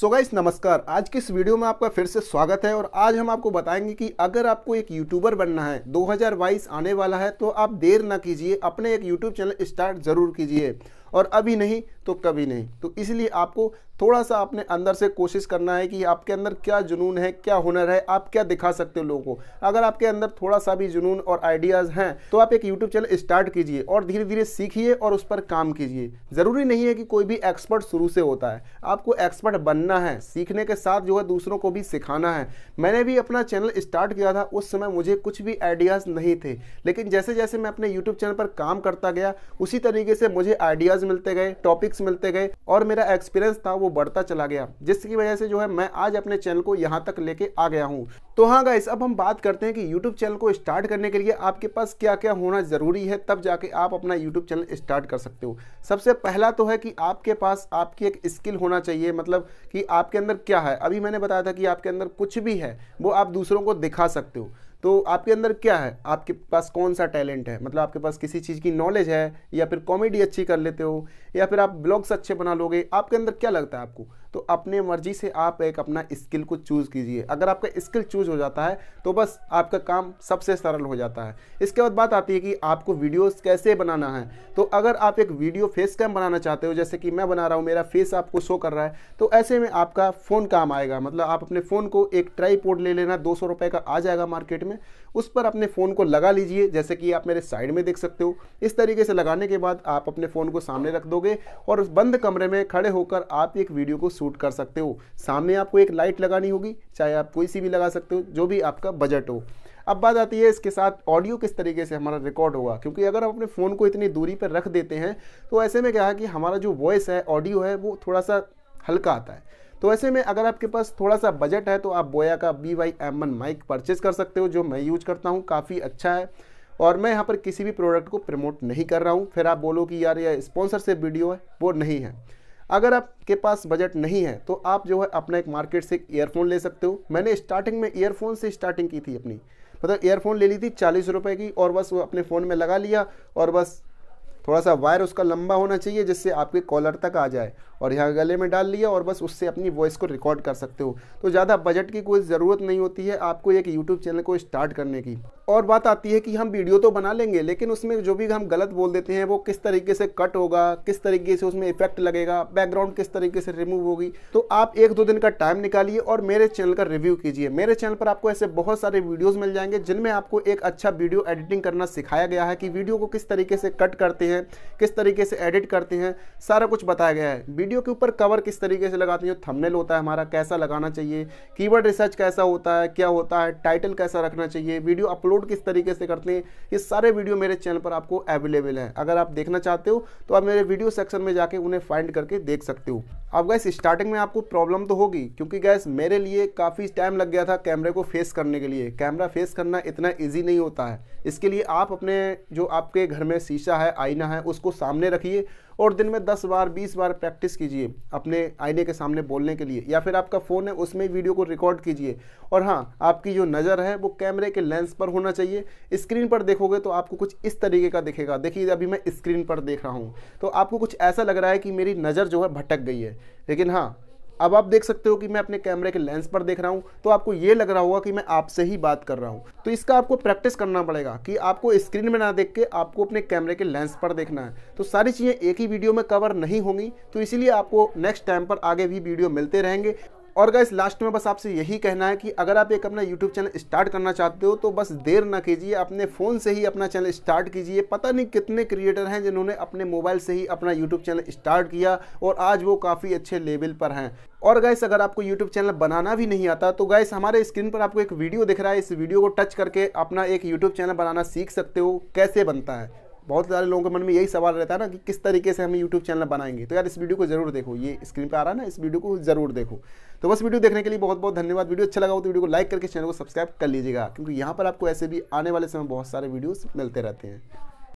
so guys नमस्कार आज के इस वीडियो में आपका फिर से स्वागत है और आज हम आपको बताएंगे कि अगर आपको एक यूट्यूबर बनना है 2022 आने वाला है तो आप देर ना कीजिए अपने एक यूट्यूब चैनल स्टार्ट ज़रूर कीजिए और अभी नहीं तो कभी नहीं तो इसलिए आपको थोड़ा सा अपने अंदर से कोशिश करना है कि आपके अंदर क्या जुनून है क्या हुनर है आप क्या दिखा सकते हो लोगों को अगर आपके अंदर थोड़ा सा भी जुनून और आइडियाज़ हैं तो आप एक यूट्यूब चैनल स्टार्ट कीजिए और धीरे धीरे सीखिए और उस पर काम कीजिए ज़रूरी नहीं है कि कोई भी एक्सपर्ट शुरू से होता है आपको एक्सपर्ट बनना है सीखने के साथ जो है दूसरों को भी सिखाना है मैंने भी अपना चैनल स्टार्ट किया था उस समय मुझे कुछ भी आइडियाज़ नहीं थे लेकिन जैसे जैसे मैं अपने यूट्यूब चैनल पर काम करता गया उसी तरीके से मुझे आइडियाज़ मिलते गए टॉपिक टॉपिक्स मिलते गए और मेरा एक्सपीरियंस था वो बढ़ता चला गया जिसकी वजह से जो है मैं आज अपने चैनल को यहाँ तक लेके आ गया हूँ तो हाँ गाइस अब हम बात करते हैं कि यूट्यूब चैनल को स्टार्ट करने के लिए आपके पास क्या क्या होना ज़रूरी है तब जाके आप अपना यूट्यूब चैनल स्टार्ट कर सकते हो सबसे पहला तो है कि आपके पास आपकी एक स्किल होना चाहिए मतलब कि आपके अंदर क्या है अभी मैंने बताया था कि आपके अंदर कुछ भी है वो आप दूसरों को दिखा सकते हो तो आपके अंदर क्या है आपके पास कौन सा टैलेंट है मतलब आपके पास किसी चीज़ की नॉलेज है या फिर कॉमेडी अच्छी कर लेते हो या फिर आप ब्लॉग्स अच्छे बना लोगे आपके अंदर क्या लगता है आपको तो अपने मर्जी से आप एक अपना स्किल को चूज़ कीजिए अगर आपका स्किल चूज हो जाता है तो बस आपका काम सबसे सरल हो जाता है इसके बाद बात आती है कि आपको वीडियोस कैसे बनाना है तो अगर आप एक वीडियो फेस कैम बनाना चाहते हो जैसे कि मैं बना रहा हूँ मेरा फेस आपको शो कर रहा है तो ऐसे में आपका फ़ोन काम आएगा मतलब आप अपने फ़ोन को एक ट्राई ले लेना दो सौ का आ जाएगा मार्केट में उस पर अपने फ़ोन को लगा लीजिए जैसे कि आप मेरे साइड में देख सकते हो इस तरीके से लगाने के बाद आप अपने फ़ोन को सामने रख दोगे और बंद कमरे में खड़े होकर आप एक वीडियो को शूट शूट कर सकते हो सामने आपको एक लाइट लगानी होगी चाहे आप कोई सी भी लगा सकते हो जो भी आपका बजट हो अब बात आती है इसके साथ ऑडियो किस तरीके से हमारा रिकॉर्ड होगा क्योंकि अगर हम अपने फ़ोन को इतनी दूरी पर रख देते हैं तो ऐसे में क्या है कि हमारा जो वॉइस है ऑडियो है वो थोड़ा सा हल्का आता है तो ऐसे में अगर आपके पास थोड़ा सा बजट है तो आप बोया का B Y M one mic purchase कर सकते हो जो मैं यूज करता हूँ काफ़ी अच्छा है और मैं यहाँ पर किसी भी प्रोडक्ट को प्रमोट नहीं कर रहा हूँ फिर आप बोलो कि यार ये स्पॉन्सर से वीडियो है वो नहीं है अगर आपके पास बजट नहीं है तो आप जो है अपना एक मार्केट से एक ईयरफोन ले सकते हो मैंने स्टार्टिंग में ईयरफोन से स्टार्टिंग की थी अपनी मतलब ईयरफोन ले ली थी चालीस रुपये की और बस वो अपने फ़ोन में लगा लिया और बस थोड़ा सा वायर उसका लंबा होना चाहिए जिससे आपके कॉलर तक आ जाए और यहाँ गले में डाल लिया और बस उससे अपनी वॉइस को रिकॉर्ड कर सकते हो तो ज़्यादा बजट की कोई ज़रूरत नहीं होती है आपको एक यूट्यूब चैनल को स्टार्ट करने की और बात आती है कि हम वीडियो तो बना लेंगे लेकिन उसमें जो भी हम गलत बोल देते हैं वो किस तरीके से कट होगा किस तरीके से उसमें इफेक्ट लगेगा बैकग्राउंड किस तरीके से रिमूव होगी तो आप एक दो दिन का टाइम निकालिए और मेरे चैनल का रिव्यू कीजिए मेरे चैनल पर आपको ऐसे बहुत सारे वीडियोज़ मिल जाएंगे जिनमें आपको एक अच्छा वीडियो एडिटिंग करना सिखाया गया है कि वीडियो को किस तरीके से कट करते हैं किस तरीके से एडिट करते हैं सारा कुछ बताया गया है वीडियो के ऊपर कवर किस तरीके से लगाते हैं थमनेल होता है हमारा कैसा लगाना चाहिए कीवर्ड रिसर्च कैसा होता है क्या होता है टाइटल कैसा रखना चाहिए वीडियो अपलोड अपलोड किस तरीके से करते हैं ये सारे वीडियो मेरे चैनल पर आपको अवेलेबल हैं अगर आप देखना चाहते हो तो आप मेरे वीडियो सेक्शन में जाके उन्हें फाइंड करके देख सकते हो अब गैस स्टार्टिंग में आपको प्रॉब्लम तो होगी क्योंकि गैस मेरे लिए काफ़ी टाइम लग गया था कैमरे को फेस करने के लिए कैमरा फेस करना इतना इजी नहीं होता है इसके लिए आप अपने जो आपके घर में शीशा है आईना है उसको सामने रखिए और दिन में 10 बार 20 बार प्रैक्टिस कीजिए अपने आईने के सामने बोलने के लिए या फिर आपका फ़ोन है उसमें वीडियो को रिकॉर्ड कीजिए और हाँ आपकी जो नज़र है वो कैमरे के लेंस पर होना चाहिए स्क्रीन पर देखोगे तो आपको कुछ इस तरीके का दिखेगा देखिए अभी मैं स्क्रीन पर देख रहा हूँ तो आपको कुछ ऐसा लग रहा है कि मेरी नज़र जो है भटक गई है लेकिन हाँ अब आप देख सकते हो कि मैं अपने कैमरे के लेंस पर देख रहा हूँ तो आपको ये लग रहा होगा कि मैं आपसे ही बात कर रहा हूँ तो इसका आपको प्रैक्टिस करना पड़ेगा कि आपको स्क्रीन में ना देख के आपको अपने कैमरे के लेंस पर देखना है तो सारी चीज़ें एक ही वीडियो में कवर नहीं होंगी तो इसीलिए आपको नेक्स्ट टाइम पर आगे भी वीडियो मिलते रहेंगे और गाइस लास्ट में बस आपसे यही कहना है कि अगर आप एक अपना यूट्यूब चैनल स्टार्ट करना चाहते हो तो बस देर ना कीजिए अपने फ़ोन से ही अपना चैनल स्टार्ट कीजिए पता नहीं कितने क्रिएटर हैं जिन्होंने अपने मोबाइल से ही अपना यूट्यूब चैनल स्टार्ट किया और आज वो काफ़ी अच्छे लेवल पर हैं और गाइस अगर आपको यूट्यूब चैनल बनाना भी नहीं आता तो गाइस हमारे स्क्रीन पर आपको एक वीडियो दिख रहा है इस वीडियो को टच करके अपना एक यूट्यूब चैनल बनाना सीख सकते हो कैसे बनता है बहुत सारे लोगों के मन में यही सवाल रहता है ना कि किस तरीके से हम यूट्यूब चैनल बनाएंगे तो यार इस वीडियो को जरूर देखो ये स्क्रीन पर आ रहा है ना इस वीडियो को जरूर देखो तो बस वीडियो देखने के लिए बहुत बहुत धन्यवाद वीडियो अच्छा लगा हो तो वीडियो को लाइक करके चैनल को सब्सक्राइब कर लीजिएगा क्योंकि यहाँ पर आपको ऐसे भी आने वाले समय बहुत सारे वीडियोज़ मिलते रहते हैं